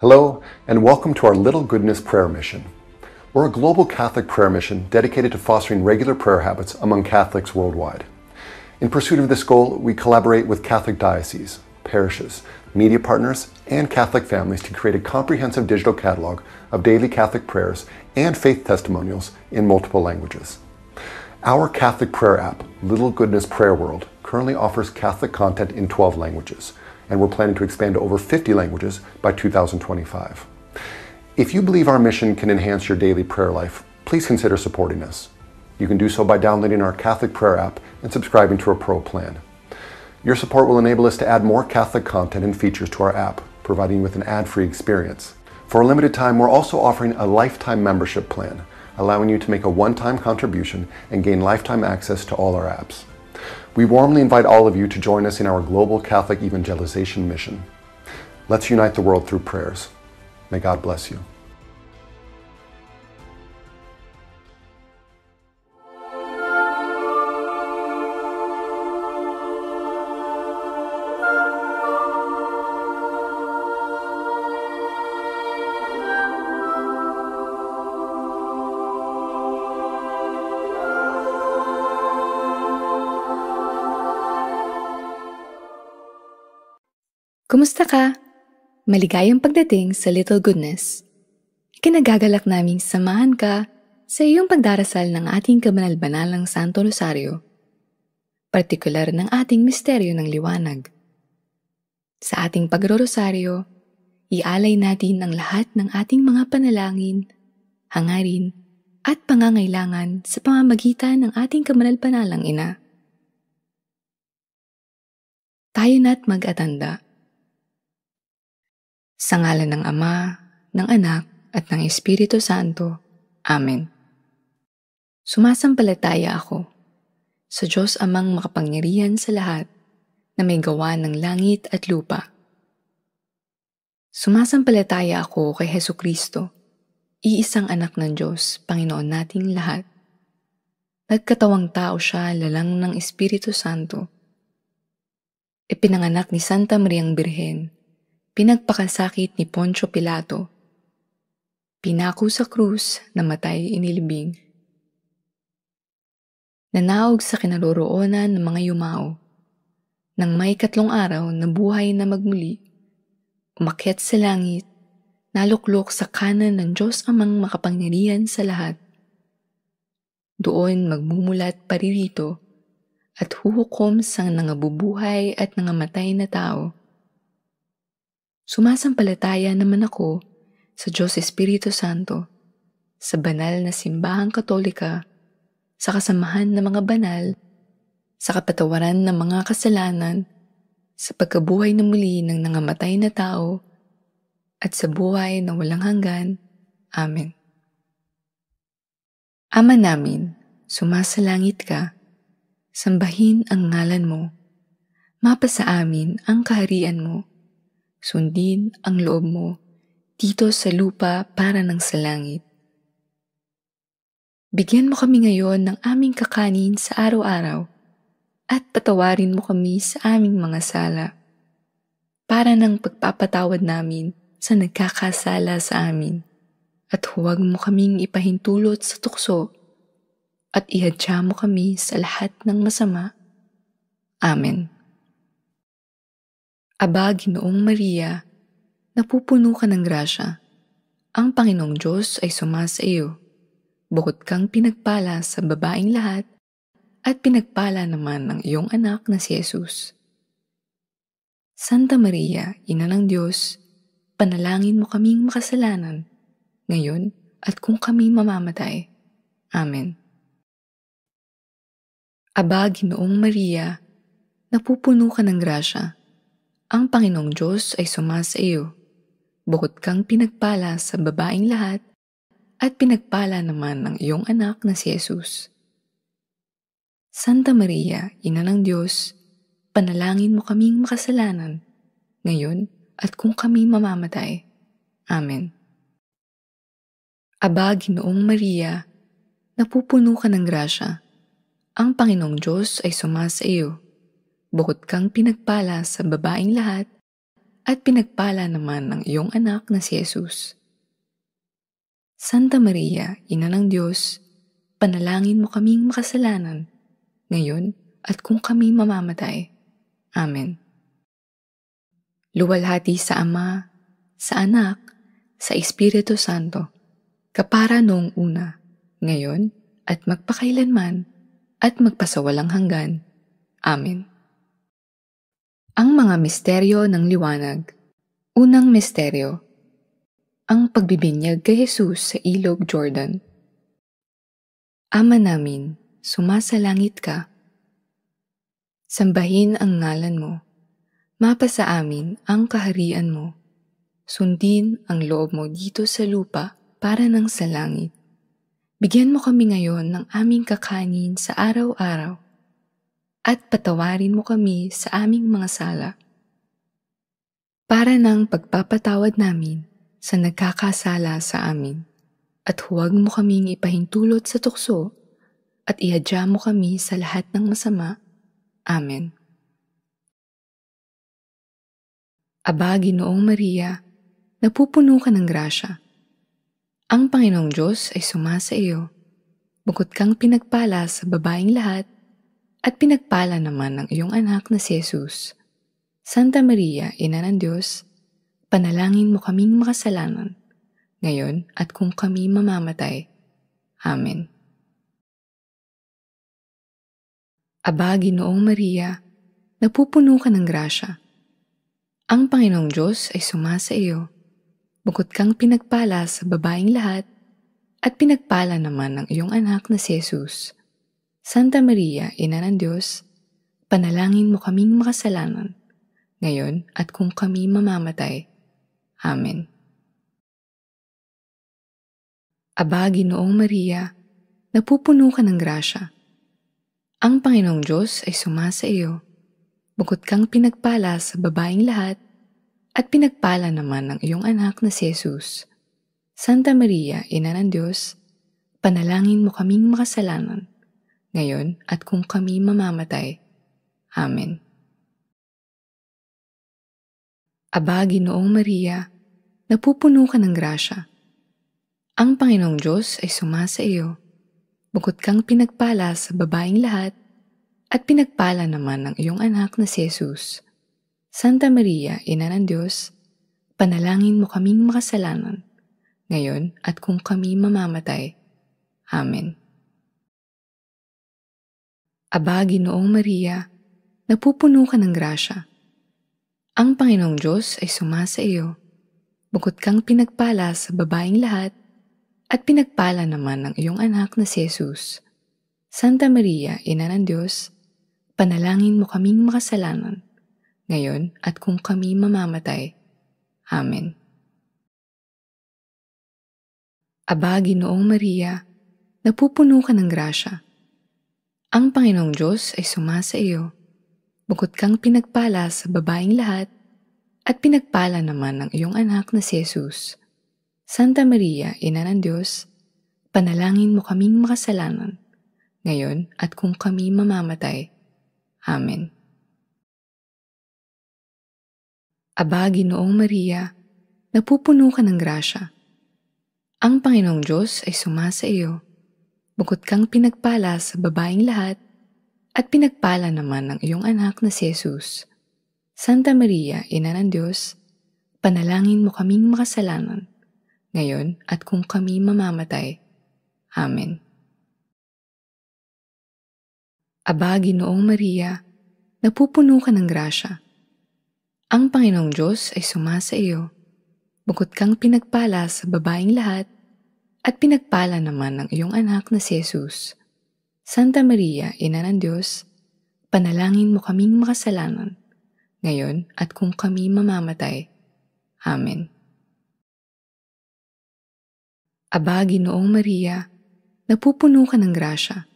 Hello, and welcome to our Little Goodness Prayer Mission. We're a global Catholic prayer mission dedicated to fostering regular prayer habits among Catholics worldwide. In pursuit of this goal, we collaborate with Catholic dioceses, parishes, media partners, and Catholic families to create a comprehensive digital catalog of daily Catholic prayers and faith testimonials in multiple languages. Our Catholic prayer app, Little Goodness Prayer World, currently offers Catholic content in 12 languages, and we're planning to expand to over 50 languages by 2025. If you believe our mission can enhance your daily prayer life, please consider supporting us. You can do so by downloading our Catholic Prayer app and subscribing to a Pro plan. Your support will enable us to add more Catholic content and features to our app, providing you with an ad-free experience. For a limited time, we're also offering a lifetime membership plan, allowing you to make a one-time contribution and gain lifetime access to all our apps we warmly invite all of you to join us in our global Catholic evangelization mission. Let's unite the world through prayers. May God bless you. Kumusta ka? Maligayang pagdating sa Little Goodness. Kinagagalak naming samahan ka sa iyong pagdarasal ng ating kabanal-banalang Santo Rosario, partikular ng ating misteryo ng liwanag. Sa ating pagrorosaryo, ialay natin ang lahat ng ating mga panalangin, hangarin, at pangangailangan sa pamamagitan ng ating kabanal-banalang ina. Tayo na't mag-atanda sa ngalan ng Ama, ng Anak, at ng Espiritu Santo. Amen. Sumasampalataya ako sa Diyos amang makapangyarihan sa lahat na may gawa ng langit at lupa. Sumasampalataya ako kay Heso Kristo, iisang anak ng Diyos, Panginoon nating lahat. Nagkatawang tao siya lalang ng Espiritu Santo. Ipinanganak ni Santa Mariang Birhen pinagpakasakit ni Poncio Pilato. Pinako sa krus na matay inilibing. Nanaog sa kinaroroonan ng mga yumao. Nang may katlong araw na buhay na magmuli, umakyat sa langit, naluklok sa kanan ng Diyos amang makapangyarihan sa lahat. Doon magmumulat paririto at huhukom sa nangabubuhay at nangamatay na tao Sumasampalataya naman ako sa Diyos Espiritu Santo, sa banal na simbahang katolika, sa kasamahan ng mga banal, sa kapatawaran ng mga kasalanan, sa pagkabuhay na muli ng nangamatay na tao, at sa buhay na walang hanggan. Amen. Ama namin, sumasalangit ka, sambahin ang ngalan mo, mapasa amin ang kaharian mo, Sundin ang loob mo dito sa lupa para ng sa langit. Bigyan mo kami ngayon ng aming kakanin sa araw-araw at patawarin mo kami sa aming mga sala para ng pagpapatawad namin sa nagkakasala sa amin at huwag mo kaming ipahintulot sa tukso at ihadya mo kami sa lahat ng masama. Amen. Aba, Ginoong Maria, napupuno ka ng grasya. Ang Panginoong Diyos ay sumasa iyo. Bukod kang pinagpala sa babaing lahat, at pinagpala naman ng iyong anak na si Jesus. Santa Maria, Ina ng Diyos, panalangin mo kaming makasalanan, ngayon at kung kami mamamatay. Amen. Aba, Ginoong Maria, napupuno ka ng grasya ang Panginoong Diyos ay suma iyo. Bukod kang pinagpala sa babaing lahat, at pinagpala naman ng iyong anak na si Jesus. Santa Maria, Ina ng Diyos, panalangin mo kaming makasalanan, ngayon at kung kami mamamatay. Amen. Aba, Ginoong Maria, napupuno ka ng grasya. Ang Panginoong Diyos ay suma iyo bukod kang pinagpala sa babaing lahat at pinagpala naman ng iyong anak na si Jesus. Santa Maria, Ina ng Diyos, panalangin mo kaming makasalanan, ngayon at kung kami mamamatay. Amen. Luwalhati sa Ama, sa Anak, sa Espiritu Santo, kapara noong una, ngayon at magpakailanman, at magpasawalang hanggan. Amen. Ang mga misteryo ng liwanag. Unang misteryo. Ang pagbibinyag kay Jesus sa ilog Jordan. Ama namin, sumasalangit ka. Sambahin ang ngalan mo. Mapa sa amin ang kaharian mo. Sundin ang loob mo dito sa lupa para ng sa langit. Bigyan mo kami ngayon ng aming kakanin sa araw-araw at patawarin mo kami sa aming mga sala para ng pagpapatawad namin sa nagkakasala sa amin at huwag mo kaming ipahintulot sa tukso at ihadya mo kami sa lahat ng masama. Amen. Aba, Ginoong Maria, napupuno ka ng grasya. Ang Panginoong Diyos ay suma sa iyo. Bukod kang pinagpala sa babaing lahat at pinagpala naman ng iyong anak na si Jesus. Santa Maria, Ina ng Diyos, panalangin mo kaming makasalanan, ngayon at kung kami mamamatay. Amen. Aba, Ginoong Maria, napupuno ka ng grasya. Ang Panginoong Diyos ay sumasa iyo. Bukod kang pinagpala sa babaing lahat, at pinagpala naman ng iyong anak na si Jesus. Santa Maria, Ina ng Diyos, panalangin mo kaming makasalanan, ngayon at kung kami mamamatay. Amen. Aba, Ginoong Maria, napupuno ka ng grasya. Ang Panginoong Diyos ay sumasa iyo. Bukod kang pinagpala sa babaing lahat, at pinagpala naman ang iyong anak na si Jesus. Santa Maria, Ina ng Diyos, panalangin mo kaming makasalanan, ngayon at kung kami mamamatay. Amen. Aba, Ginoong Maria, napupuno ka ng grasya. Ang Panginoong Diyos ay sumasa iyo. Bukod kang pinagpala sa babaing lahat, at pinagpala naman ang iyong anak na si Jesus. Santa Maria, Ina ng Diyos, panalangin mo kaming makasalanan, ngayon at kung kami mamamatay. Amen. Aba, Ginoong Maria, napupuno ka ng grasya. Ang Panginoong Diyos ay sumasa iyo. Bukod kang pinagpala sa babaing lahat, at pinagpala naman ang iyong anak na si Jesus. Santa Maria, Ina ng Diyos, panalangin mo kaming makasalanan, ngayon at kung kami mamamatay. Amen. Aba, Ginoong Maria, napupuno ka ng grasya. Ang Panginoong Diyos ay suma sa iyo. Bukod kang pinagpala sa babaing lahat, at pinagpala naman ang iyong anak na si Jesus. Santa Maria, Ina ng Diyos, panalangin mo kaming makasalanan, ngayon at kung kami mamamatay. Amen. Aba, Ginoong Maria, napupuno ka ng grasya. Ang Panginoong Diyos ay suma sa iyo Bukod kang pinagpala sa babaeng lahat, at pinagpala naman ang iyong anak na si Jesus. Santa Maria, Ina ng Diyos, panalangin mo kaming makasalanan, ngayon at kung kami mamamatay. Amen. Aba, Ginoong Maria, napupuno ka ng grasya. Ang Panginoong Diyos ay sumasa iyo. Bukod kang pinagpala sa babaeng lahat, at pinagpala naman ng iyong anak na si Jesus. Santa Maria, Ina ng Diyos, panalangin mo kaming makasalanan, ngayon at kung kami mamamatay. Amen. Aba, Ginoong Maria, napupuno ka ng grasya.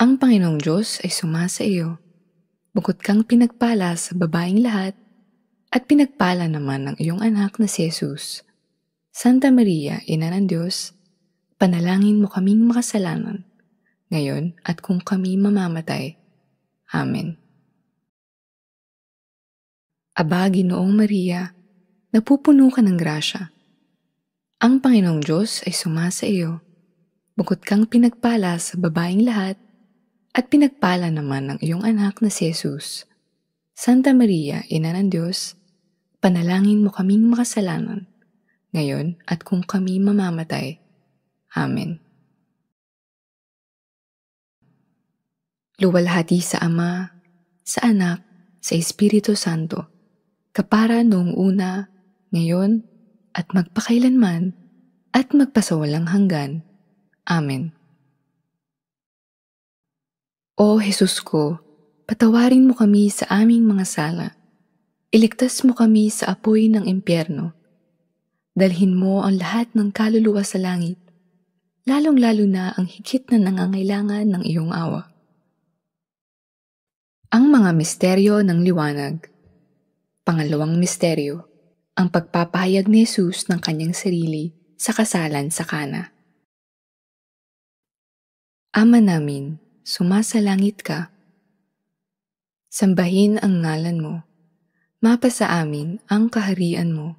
Ang Panginoong Diyos ay sumasa iyo. Bukod kang pinagpala sa babaing lahat, at pinagpala naman ng iyong anak na si Jesus. Santa Maria, Ina ng Diyos, panalangin mo kaming makasalanan, ngayon at kung kami mamamatay. Amen. Aba, Ginoong Maria, napupuno ka ng grasya. Ang Panginoong Diyos ay sumasa iyo. Bukod kang pinagpala sa babaing lahat, at pinagpala naman ng iyong anak na si Jesus. Santa Maria, Ina ng Diyos, panalangin mo kaming makasalanan, ngayon at kung kami mamamatay. Amen. Luwalhati sa Ama, sa Anak, sa Espiritu Santo, kapara noong una, ngayon, at magpakailanman, at magpasawalang hanggan. Amen. O Jesus ko, patawarin mo kami sa aming mga sala. Iligtas mo kami sa apoy ng impyerno Dalhin mo ang lahat ng kaluluwa sa langit, lalong-lalo na ang higit na nangangailangan ng iyong awa. Ang mga misteryo ng liwanag Pangalawang misteryo, ang pagpapahayag ni Jesus ng kanyang sarili sa kasalan sa kana. Ama namin, sumasalangit ka. Sambahin ang ngalan mo. Mapasa amin ang kaharian mo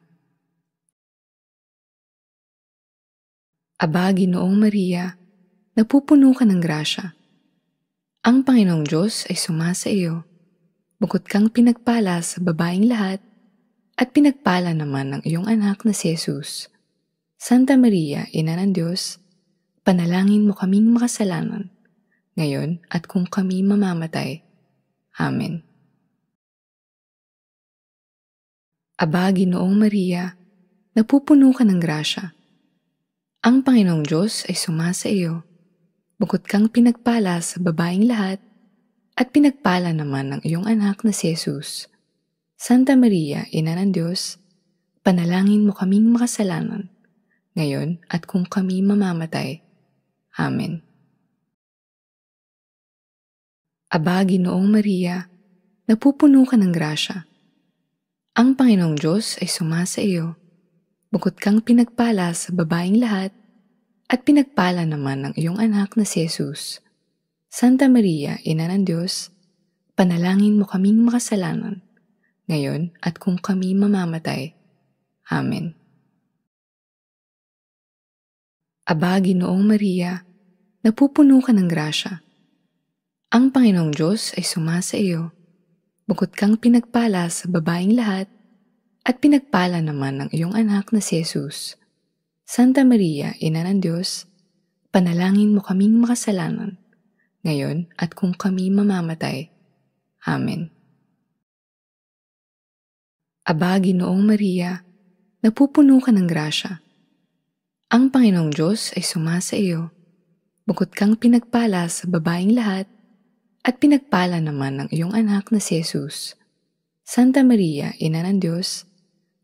Aba, Ginoong Maria, napupuno ka ng grasya. Ang Panginoong Diyos ay sumasa iyo. Bukod kang pinagpala sa babaing lahat, at pinagpala naman ng iyong anak na si Jesus. Santa Maria, Ina ng Diyos, panalangin mo kaming makasalanan, ngayon at kung kami mamamatay. Amen. Aba, Ginoong Maria, napupuno ka ng grasya. Ang Panginoong Diyos ay suma sa iyo. Bukod kang pinagpala sa babaing lahat, at pinagpala naman ang iyong anak na si Jesus. Santa Maria, Ina ng Diyos, panalangin mo kaming makasalanan, ngayon at kung kami mamamatay. Amen. Aba, Ginoong Maria, napupuno ka ng grasya. Ang Panginoong Diyos ay suma sa iyo bukod kang pinagpala sa babaing lahat, at pinagpala naman ng iyong anak na si Jesus. Santa Maria, Ina ng Diyos, panalangin mo kaming makasalanan, ngayon at kung kami mamamatay. Amen. Aba, Ginoong Maria, napupuno ka ng grasya. Ang Panginoong Diyos ay suma sa iyo. Bukod kang pinagpala sa babaing lahat, at pinagpala naman ng iyong anak na si Jesus. Santa Maria, Ina ng Diyos, panalangin mo kaming makasalanan, ngayon at kung kami mamamatay. Amen. Aba, Ginoong Maria, napupuno ka ng grasya. Ang Panginoong Diyos ay sumasa iyo. Bukod kang pinagpala sa babaing lahat, at pinagpala naman ng iyong anak na si Jesus. Santa Maria, Ina ng Diyos,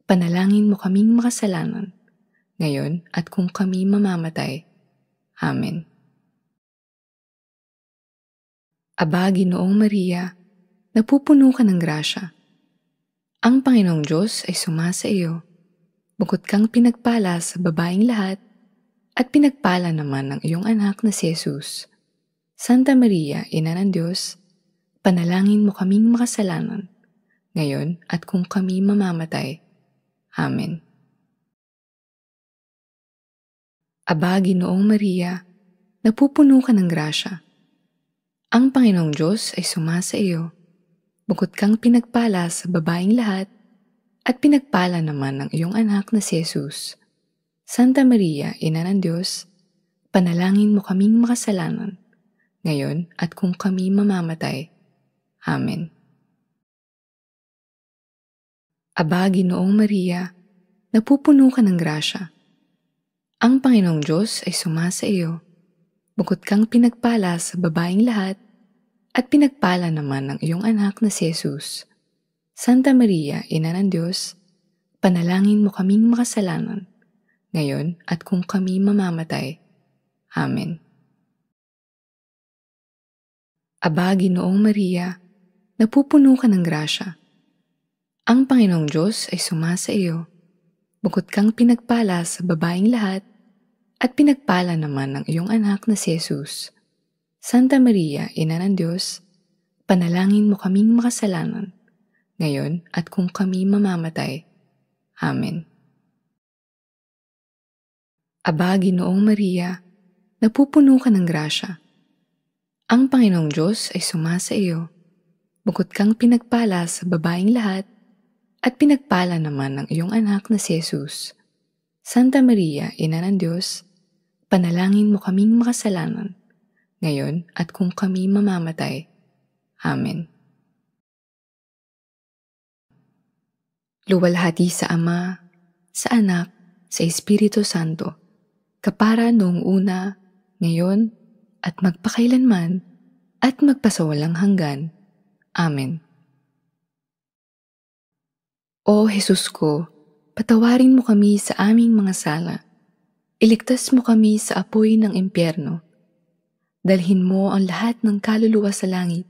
Panalangin mo kaming makasalanan, ngayon at kung kami mamamatay. Amen. Aba, Ginoong Maria, napupuno ka ng grasya. Ang Panginoong Diyos ay sumasa iyo. Bukod kang pinagpala sa babaing lahat, at pinagpala naman ng iyong anak na si Jesus. Santa Maria, Ina ng Diyos, panalangin mo kaming makasalanan, ngayon at kung kami mamamatay. Amen. Aba, Ginoong Maria, napupuno ka ng grasya. Ang Panginoong Diyos ay sumasa iyo. Bukod kang pinagpala sa babaing lahat, at pinagpala naman ng iyong anak na si Jesus. Santa Maria, Ina ng Diyos, panalangin mo kaming makasalanan, ngayon at kung kami mamamatay. Amen. Aba, Ginoong Maria, napupuno ka ng grasya. Ang Panginoong Diyos ay sumasa iyo. Bukod kang pinagpala sa babaing lahat, at pinagpala naman ng iyong anak na si Jesus. Santa Maria, Ina ng Diyos, panalangin mo kaming makasalanan, ngayon at kung kami mamamatay. Amen. Aba, Ginoong Maria, napupuno ka ng grasya. Ang Panginoong Diyos ay suma sa iyo. Bukod kang pinagpala sa babaing lahat, at pinagpala naman ang iyong anak na si Jesus. Santa Maria, Ina ng Diyos, panalangin mo kaming makasalanan, ngayon at kung kami mamamatay. Amen. Aba, Ginoong Maria, napupuno ka ng grasya. Ang Panginoong Diyos ay suma sa iyo. Bukod kang pinagpala sa babaing lahat, at pinagpala naman ng iyong anak na si Jesus. Santa Maria, Ina ng Diyos, panalangin mo kaming makasalanan, ngayon at kung kami mamamatay. Amen. Luwalhati sa Ama, sa Anak, sa Espiritu Santo, kapara noong una, ngayon, at magpakailanman, at magpasawalang hanggan. Amen. O Jesus ko, patawarin mo kami sa aming mga sala. Iligtas mo kami sa apoy ng impyerno. Dalhin mo ang lahat ng kaluluwa sa langit,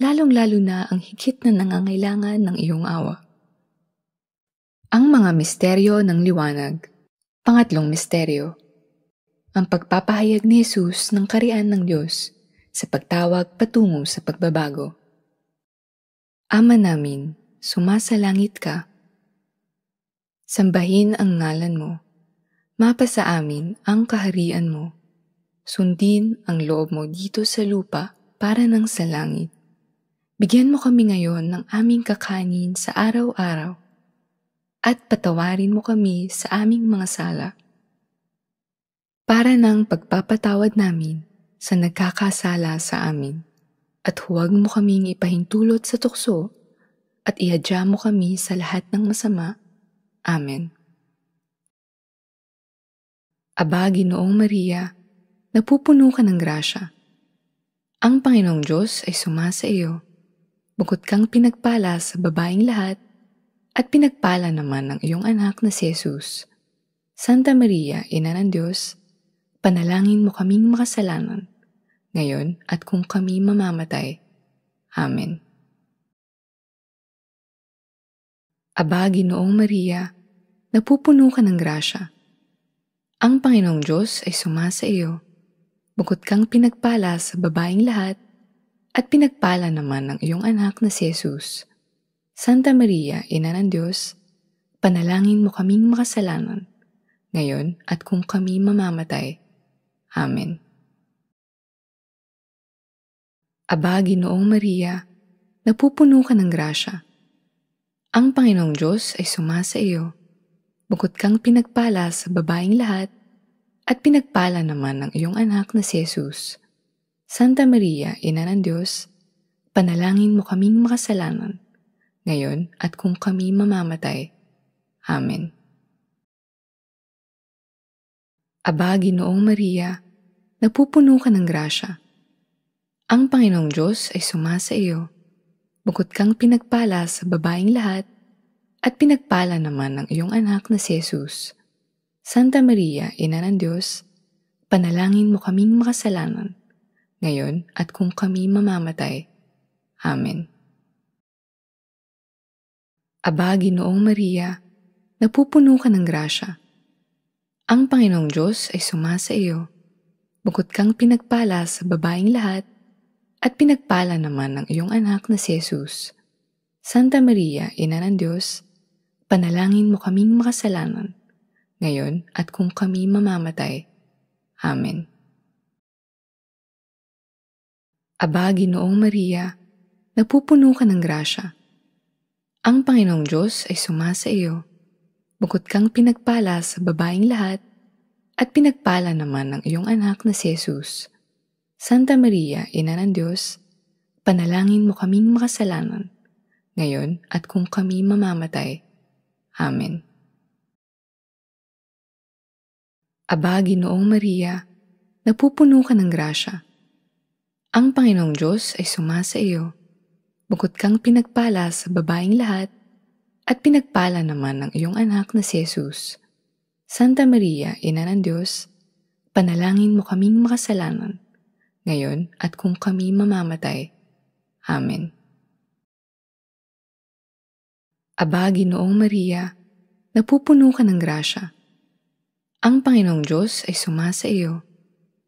lalong-lalo na ang higit na nangangailangan ng iyong awa. Ang mga misteryo ng liwanag Pangatlong misteryo Ang pagpapahayag ni Jesus ng karian ng Diyos sa pagtawag patungo sa pagbabago. Ama namin, sumasalangit ka. Sambahin ang ngalan mo. Mapasa amin ang kaharian mo. Sundin ang loob mo dito sa lupa para ng sa langit. Bigyan mo kami ngayon ng aming kakanin sa araw-araw at patawarin mo kami sa aming mga sala para ng pagpapatawad namin sa nagkakasala sa amin at huwag mo kaming ipahintulot sa tukso at ihadya mo kami sa lahat ng masama. Amen. Aba, Ginoong Maria, napupuno ka ng grasya. Ang Panginoong Diyos ay suma sa iyo. Bukod kang pinagpala sa babaing lahat, at pinagpala naman ang iyong anak na si Jesus. Santa Maria, Ina ng Diyos, panalangin mo kaming makasalanan, ngayon at kung kami mamamatay. Amen. Aba, Ginoong Maria, napupuno ka ng grasya. Ang Panginoong Diyos ay sumasa iyo. Bukod kang pinagpala sa babaing lahat, at pinagpala naman ang iyong anak na si Jesus. Santa Maria, Ina ng Diyos, panalangin mo kaming makasalanan, ngayon at kung kami mamamatay. Amen. Aba, Ginoong Maria, napupuno ka ng grasya ang Panginoong Diyos ay suma sa iyo. Bukod kang pinagpala sa babaing lahat, at pinagpala naman ang iyong anak na si Jesus. Santa Maria, Ina ng Diyos, panalangin mo kaming makasalanan, ngayon at kung kami mamamatay. Amen. Aba, Ginoong Maria, napupuno ka ng grasya. Ang Panginoong Diyos ay suma sa iyo bukod kang pinagpala sa babaing lahat, at pinagpala naman ng iyong anak na si Jesus. Santa Maria, Ina ng Diyos, panalangin mo kaming makasalanan, ngayon at kung kami mamamatay. Amen. Aba, Ginoong Maria, napupuno ka ng grasya. Ang Panginoong Diyos ay sumasa iyo. Bukod kang pinagpala sa babaing lahat, at pinagpala naman ng iyong anak na si Jesus. Santa Maria, Ina ng Diyos, panalangin mo kaming makasalanan, ngayon at kung kami mamamatay. Amen. Aba, Ginoong Maria, napupuno ka ng grasya. Ang Panginoong Diyos ay sumasa iyo. Bukod kang pinagpala sa babaeng lahat, at pinagpala naman ng iyong anak na si Jesus. Santa Maria, Ina ng Diyos, panalangin mo kaming makasalanan, ngayon at kung kami mamamatay. Amen. Aba, Ginoong Maria, napupuno ka ng grasya. Ang Panginoong Diyos ay suma sa iyo. Bukod kang pinagpala sa babaing lahat, at pinagpala naman ang iyong anak na si Jesus. Santa Maria, Ina ng Diyos, panalangin mo kaming makasalanan, ngayon at kung kami mamamatay. Amen. Aba, Ginoong Maria, napupuno ka ng grasya. Ang Panginoong Diyos ay sumasa iyo.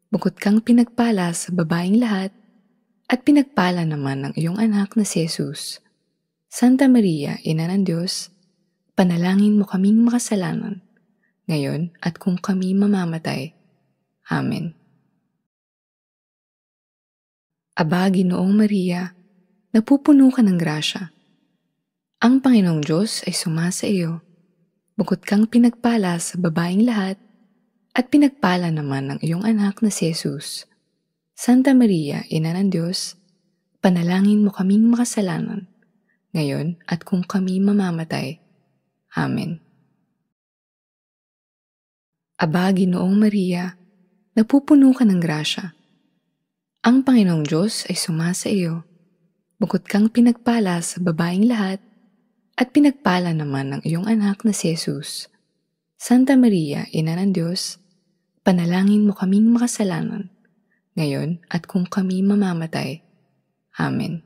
Bukod kang pinagpala sa babaing lahat, at pinagpala naman ng iyong anak na si Jesus. Santa Maria, Ina ng Diyos, panalangin mo kaming makasalanan, ngayon at kung kami mamamatay. Amen. Aba, Ginoong Maria, napupuno ka ng grasya. Ang Panginoong Diyos ay sumasa iyo. Bukod kang pinagpala sa babaing lahat, at pinagpala naman ang iyong anak na si Jesus. Santa Maria, Ina ng Diyos, panalangin mo kaming makasalanan, ngayon at kung kami mamamatay. Amen. Aba, Ginoong Maria, napupuno ka ng grasya. Ang Panginoong Diyos ay suma iyo. Bukod kang pinagpala sa babaing lahat, at pinagpala naman ang iyong anak na si Jesus. Santa Maria, Ina ng Diyos, panalangin mo kaming makasalanan, ngayon at kung kami mamamatay. Amen.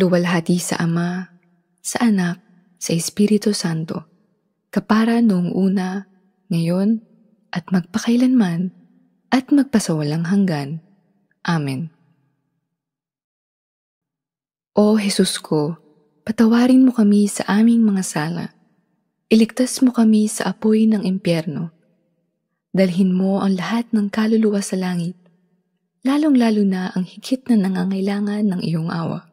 Luwalhati sa Ama, sa Anak, sa Espiritu Santo, kapara noong una, ngayon at magpakailanman at magpasawalang hanggan. Amen. O Jesus ko, patawarin mo kami sa aming mga sala. Iligtas mo kami sa apoy ng impyerno. Dalhin mo ang lahat ng kaluluwa sa langit, lalong-lalo na ang higit na nangangailangan ng iyong awa.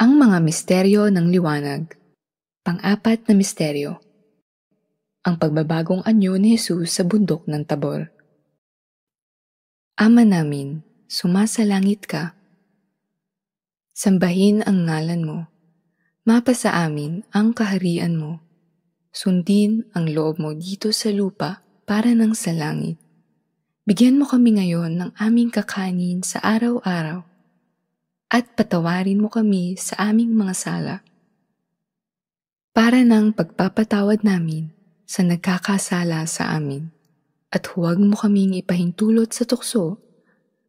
Ang mga misteryo ng liwanag Pang-apat na misteryo ang pagbabagong anyo ni Jesus sa bundok ng Tabor. Ama namin, sumasalangit ka. Sambahin ang ngalan mo. Mapa sa amin ang kaharian mo. Sundin ang loob mo dito sa lupa para ng sa langit. Bigyan mo kami ngayon ng aming kakanin sa araw-araw at patawarin mo kami sa aming mga sala para ng pagpapatawad namin sa nagkakasala sa amin at huwag mo kaming ipahintulot sa tukso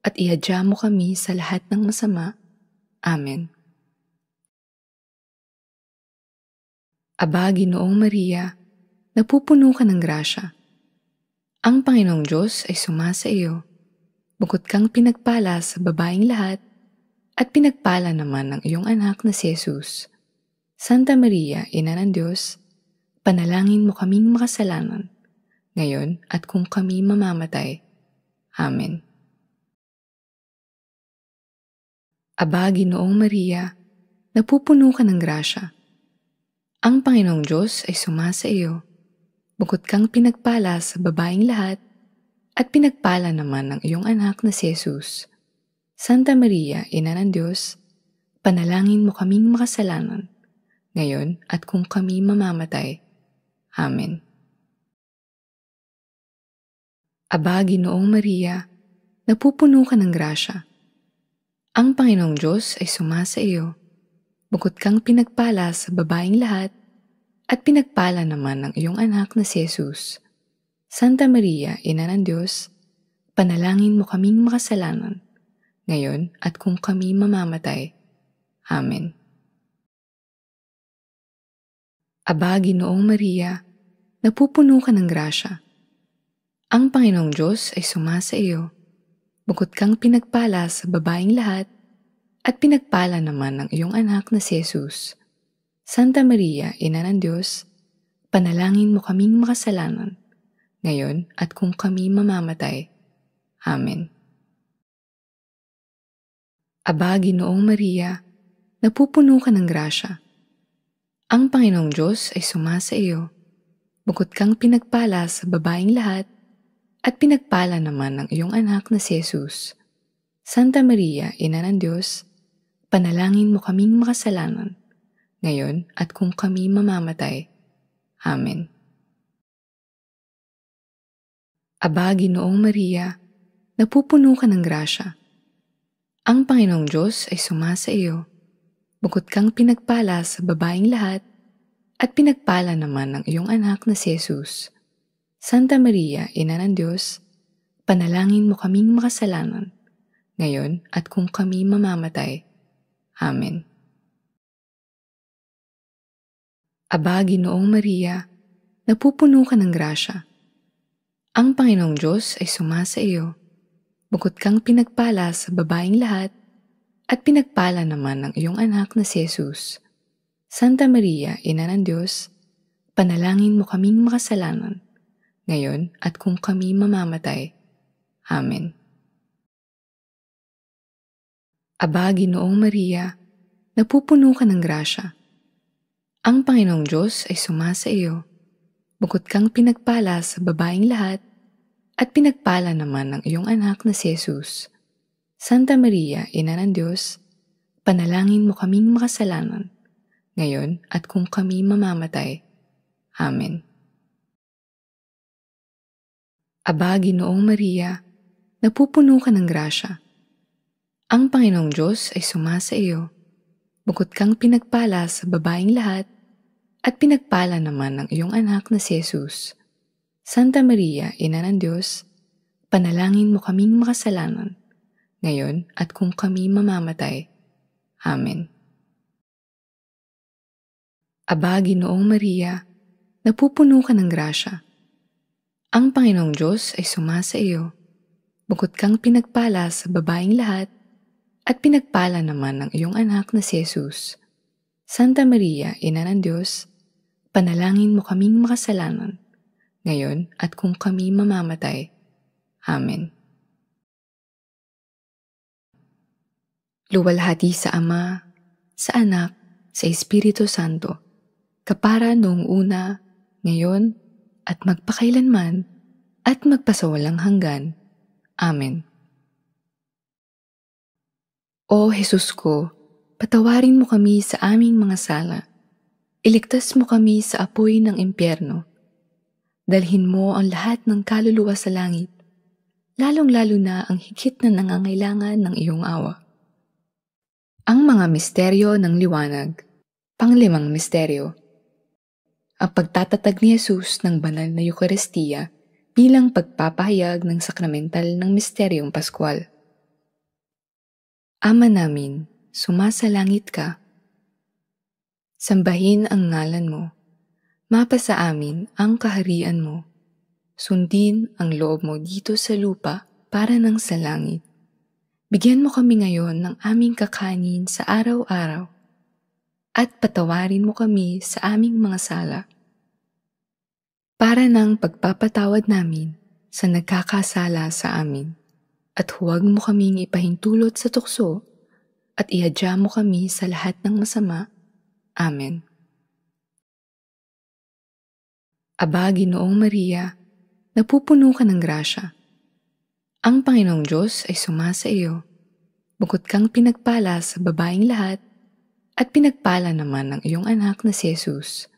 at iadya mo kami sa lahat ng masama. Amen. Aba, Ginoong Maria, napupuno ka ng grasya. Ang Panginoong Diyos ay sumasa iyo, bukod kang pinagpala sa babaing lahat, at pinagpala naman ng iyong anak na si Jesus. Santa Maria, Ina ng Diyos, Panalangin mo kaming makasalanan, ngayon at kung kami mamamatay. Amen. Aba, Ginoong Maria, napupuno ka ng grasya. Ang Panginoong Diyos ay sumasa iyo. Bukod kang pinagpala sa babaing lahat, at pinagpala naman ang iyong anak na si Jesus. Santa Maria, Ina ng Diyos, panalangin mo kaming makasalanan, ngayon at kung kami mamamatay. Amen. Aba, Ginoong Maria, napupuno ka ng grasya. Ang Panginoong Diyos ay sumasa iyo. Bukod kang pinagpala sa babaing lahat, at pinagpala naman ang iyong anak na si Jesus. Santa Maria, Ina ng Diyos, panalangin mo kaming makasalanan, ngayon at kung kami mamamatay. Amen. Aba, Ginoong Maria, napupuno ka ng grasya. Ang Panginoong Diyos ay suma sa iyo, bukod kang pinagpala sa babaing lahat, at pinagpala naman ng iyong anak na si Jesus. Santa Maria, Ina ng Diyos, panalangin mo kaming makasalanan, ngayon at kung kami mamamatay. Amen. Aba, Ginoong Maria, napupuno ka ng grasya. Ang Panginoong Diyos ay suma sa iyo Bukod kang pinagpala sa babaing lahat, at pinagpala naman ang iyong anak na si Jesus. Santa Maria, Ina ng Diyos, panalangin mo kaming makasalanan, ngayon at kung kami mamamatay. Amen. Aba, Ginoong Maria, napupuno ka ng grasya. Ang Panginoong Diyos ay sumasa iyo. Bukod kang pinagpala sa babaing lahat, at pinagpala naman ng iyong anak na si Jesus. Santa Maria, Ina ng Diyos, panalangin mo kaming makasalanan, ngayon at kung kami mamamatay. Amen. Aba, Ginoong Maria, napupuno ka ng grasya. Ang Panginoong Diyos ay sumasa iyo. Bukod kang pinagpala sa babaing lahat, at pinagpala naman ng iyong anak na si Jesus. Santa Maria, Ina ng Diyos, panalangin mo kaming makasalanan, ngayon at kung kami mamamatay. Amen. Aba, Ginoong Maria, napupuno ka ng grasya. Ang Panginoong Diyos ay sumasa iyo. Bukod kang pinagpala sa babaing lahat, at pinagpala naman ng iyong anak na si Jesus. Santa Maria, Ina ng Diyos, panalangin mo kaming makasalanan, ngayon at kung kami mamamatay. Amen. Aba, Ginoong Maria, napupuno ka ng grasya. Ang Panginoong Diyos ay sumasa iyo. Bukod kang pinagpala sa babaing lahat, at pinagpala naman ang iyong anak na si Jesus. Santa Maria, Ina ng Diyos, panalangin mo kaming makasalanan, ngayon at kung kami mamamatay. Amen. Aba, Ginoong Maria, napupuno ka ng grasya. Ang Panginoong Diyos ay sumasa iyo. Bukod kang pinagpala sa babaing lahat, at pinagpala naman ang iyong anak na si Jesus. Santa Maria, Ina ng Diyos, panalangin mo kaming makasalanan, ngayon at kung kami mamamatay. Amen. Luwalhati sa Ama, sa Anak, sa Espiritu Santo, kapara noong una, ngayon, at magpakailanman, at magpasawalang hanggan. Amen. O Jesus ko, patawarin mo kami sa aming mga sala. Iligtas mo kami sa apoy ng impyerno. Dalhin mo ang lahat ng kaluluwa sa langit, lalong-lalo na ang higit na nangangailangan ng iyong awa. Ang mga misteryo ng liwanag, panglimang misteryo, ang pagtatatag ni Jesus ng banal na Eukaristiya bilang pagpapahayag ng sakramental ng misteryong Paskwal. Ama namin, sumasalangit ka. Sambahin ang ngalan mo. Mapa sa amin ang kaharian mo. Sundin ang loob mo dito sa lupa para ng sa langit. Bigyan mo kami ngayon ng aming kakanin sa araw-araw at patawarin mo kami sa aming mga sala. Para ng pagpapatawad namin sa nagkakasala sa amin. At huwag mo kaming ipahintulot sa tukso at ihadya mo kami sa lahat ng masama. Amen. Aba, Ginoong Maria, napupuno ka ng grasya. Ang Panginoong Diyos ay sumasa iyo. Bukod kang pinagpala sa babaing lahat, at pinagpala naman ng iyong anak na si Jesus.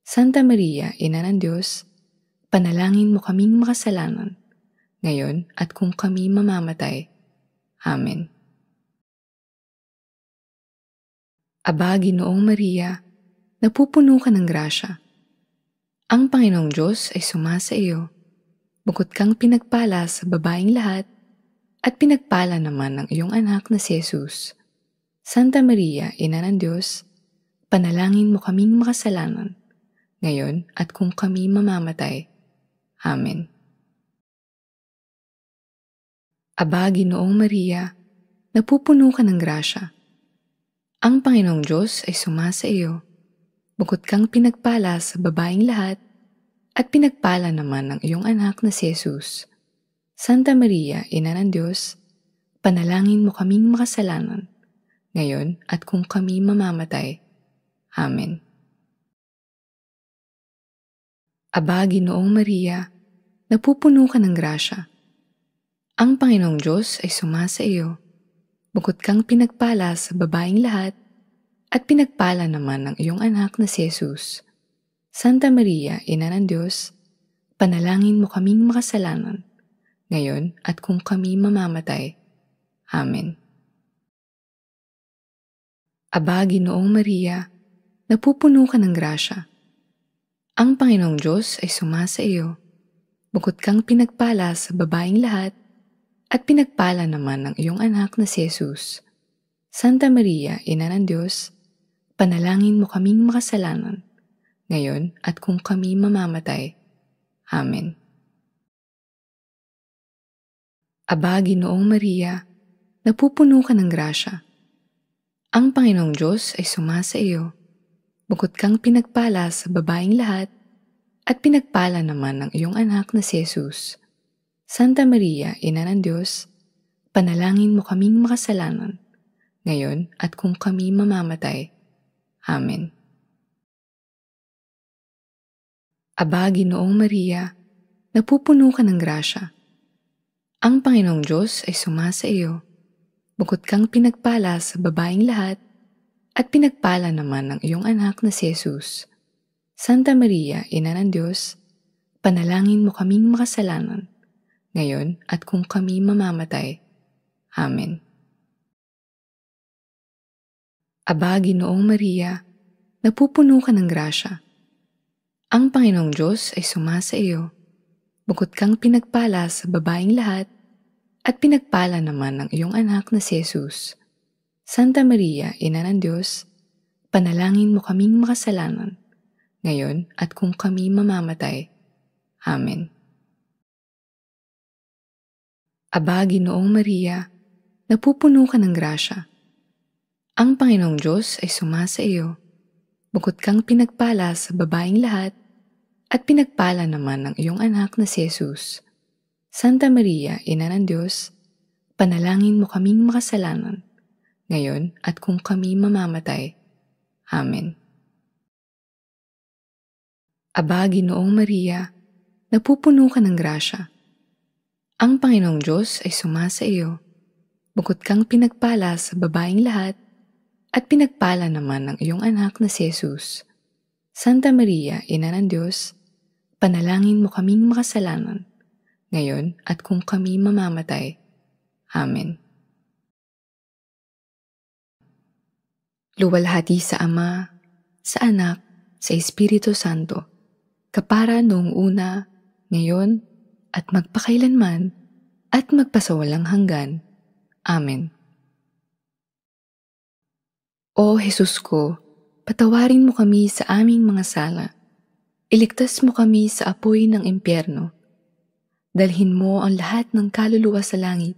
Santa Maria, Ina ng Diyos, panalangin mo kaming makasalanan, ngayon at kung kami mamamatay. Amen. Aba, Ginoong Maria, napupuno ka ng grasya. Ang Panginoong Diyos ay sumasa iyo, bukod kang pinagpala sa babaing lahat, at pinagpala naman ng iyong anak na si Jesus. Santa Maria, Ina ng Diyos, panalangin mo kaming makasalanan, ngayon at kung kami mamamatay. Amen. Aba, Ginoong Maria, napupuno ka ng grasya. Ang Panginoong Diyos ay sumasa iyo. Bukod kang pinagpala sa babaing lahat, at pinagpala naman ang iyong anak na si Jesus. Santa Maria, Ina ng Diyos, panalangin mo kaming makasalanan, ngayon at kung kami mamamatay. Amen. Aba, Ginoong Maria, napupuno ka ng grasya. Ang Panginoong Diyos ay sumasa iyo. Bukod kang pinagpala sa babaing lahat, at pinagpala naman ng iyong anak na si Jesus. Santa Maria, Ina ng Diyos, panalangin mo kaming makasalanan, ngayon at kung kami mamamatay. Amen. Aba, Ginoong Maria, napupuno ka ng grasya. Ang Panginoong Diyos ay sumasa iyo. Bukod kang pinagpala sa babaing lahat, at pinagpala naman ng iyong anak na si Jesus. Santa Maria, Ina ng Diyos, panalangin mo kaming makasalanan, ngayon at kung kami mamamatay. Amen. Aba, Ginoong Maria, napupuno ka ng grasya. Ang Panginoong Diyos ay suma sa iyo. Bukod kang pinagpala sa babaing lahat, at pinagpala naman ang iyong anak na si Jesus. Santa Maria, Ina ng Diyos, panalangin mo kaming makasalanan, ngayon at kung kami mamamatay. Amen. Aba, Ginoong Maria, napupuno ka ng grasya. Ang Panginoong Diyos ay suma sa iyo bukod kang pinagpala sa babaeng lahat, at pinagpala naman ng iyong anak na si Jesus. Santa Maria, Ina ng Diyos, panalangin mo kaming makasalanan, ngayon at kung kami mamamatay. Amen. Aba, Ginoong Maria, napupuno ka ng grasya. Ang Panginoong Diyos ay sumasa iyo. Bukod kang pinagpala sa babaeng lahat, at pinagpala naman ng iyong anak na si Jesus. Santa Maria, Ina ng Diyos, panalangin mo kaming makasalanan, ngayon at kung kami mamamatay. Amen. Aba, Ginoong Maria, napupuno ka ng grasya. Ang Panginoong Diyos ay sumasa iyo. Bukod kang pinagpala sa babaing lahat, at pinagpala naman ng iyong anak na si Jesus. Santa Maria, Ina ng Diyos, panalangin mo kaming makasalanan, ngayon at kung kami mamamatay. Amen. Aba, Ginoong Maria, napupuno ka ng grasya. Ang Panginoong Diyos ay sumasa iyo, bukod kang pinagpala sa babaing lahat, at pinagpala naman ang iyong anak na si Jesus. Santa Maria, Ina ng Diyos, panalangin mo kaming makasalanan, ngayon at kung kami mamamatay. Amen. Luwalhati sa Ama, sa Anak, sa Espiritu Santo, kapara noong una, ngayon, at magpakailanman, at magpasawalang hanggan. Amen. O Jesus ko, patawarin mo kami sa aming mga sala. Iligtas mo kami sa apoy ng impyerno Dalhin mo ang lahat ng kaluluwa sa langit,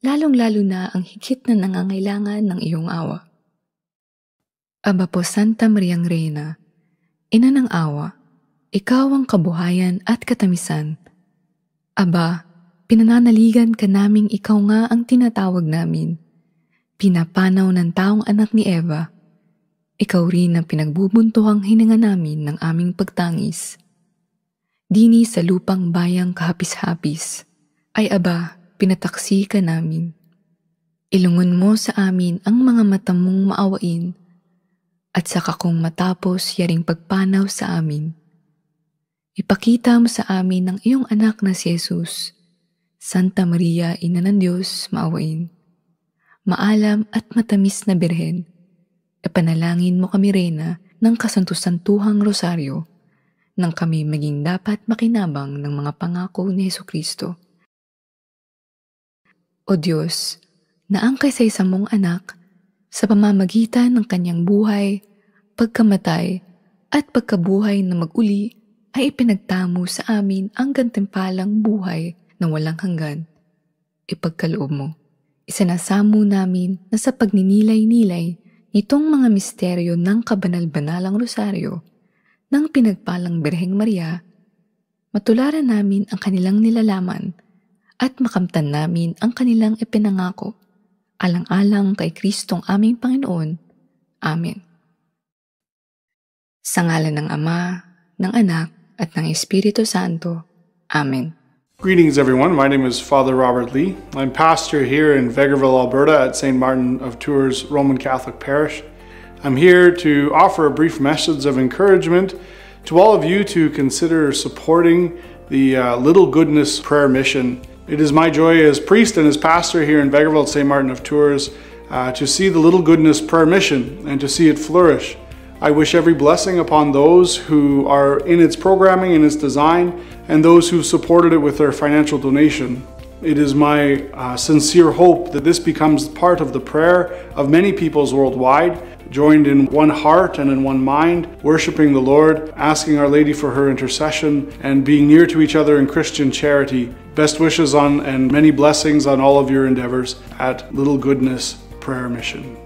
lalong-lalo na ang higit na nangangailangan ng iyong awa. Aba po Santa Mariang Reina, Ina ng awa, ikaw ang kabuhayan at katamisan. Aba, pinananaligan ka naming ikaw nga ang tinatawag namin. Pinapanaw ng taong anak ni Eva. Ikaw rin ang pinagbubuntuhang hininga namin ng aming pagtangis dini sa lupang bayang kahapis-hapis, ay aba, pinataksi ka namin. Ilungon mo sa amin ang mga mata mong maawain, at saka kung matapos yaring pagpanaw sa amin. Ipakita mo sa amin ang iyong anak na si Jesus, Santa Maria, Ina ng Diyos, maawain. Maalam at matamis na birhen, ipanalangin mo kami, Reyna, ng kasantusantuhang rosaryo, nang kami maging dapat makinabang ng mga pangako ni Heso Kristo. O Diyos, naangkay sa isang mong anak sa pamamagitan ng kanyang buhay, pagkamatay, at pagkabuhay na maguli ay ipinagtamo sa amin ang gantimpalang buhay na walang hanggan. Ipagkaloob mo. Isinasamo namin na sa pagninilay-nilay nitong mga misteryo ng kabanal-banalang rosaryo, ng pinagpalang Birheng Maria, matularan namin ang kanilang nilalaman at makamtan namin ang kanilang ipinangako alang-alang kay Kristong aming Panginoon. Amen. Sa ngalan ng Ama, ng Anak, at ng Espiritu Santo. Amen. Greetings, everyone. My name is Father Robert Lee. I'm pastor here in Vegreville, Alberta at St. Martin of Tours Roman Catholic Parish. I'm here to offer a brief message of encouragement to all of you to consider supporting the uh, Little Goodness Prayer Mission. It is my joy as priest and as pastor here in Vegreville St. Martin of Tours uh, to see the Little Goodness Prayer Mission and to see it flourish. I wish every blessing upon those who are in its programming and its design and those who supported it with their financial donation. It is my uh, sincere hope that this becomes part of the prayer of many peoples worldwide joined in one heart and in one mind, worshiping the Lord, asking Our Lady for her intercession, and being near to each other in Christian charity. Best wishes on and many blessings on all of your endeavors at Little Goodness Prayer Mission.